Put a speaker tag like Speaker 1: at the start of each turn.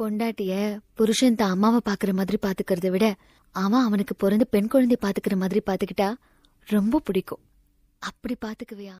Speaker 1: பொண்டாட்டிய புருஷன் தான் அம்மாவை பாக்குற மாதிரி பாத்துக்கறத விட அவன் அவனுக்கு பிறந்த பெண் குழந்தை பாத்துக்கிற மாதிரி பாத்துக்கிட்டா ரொம்ப பிடிக்கும் அப்படி பாத்துக்குவியா